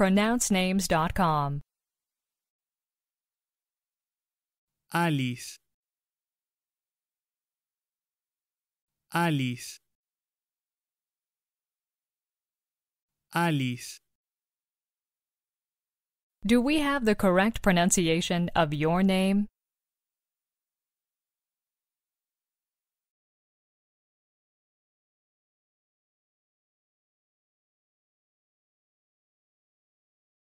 pronouncenames.com. Alice Alice Alice Do we have the correct pronunciation of your name?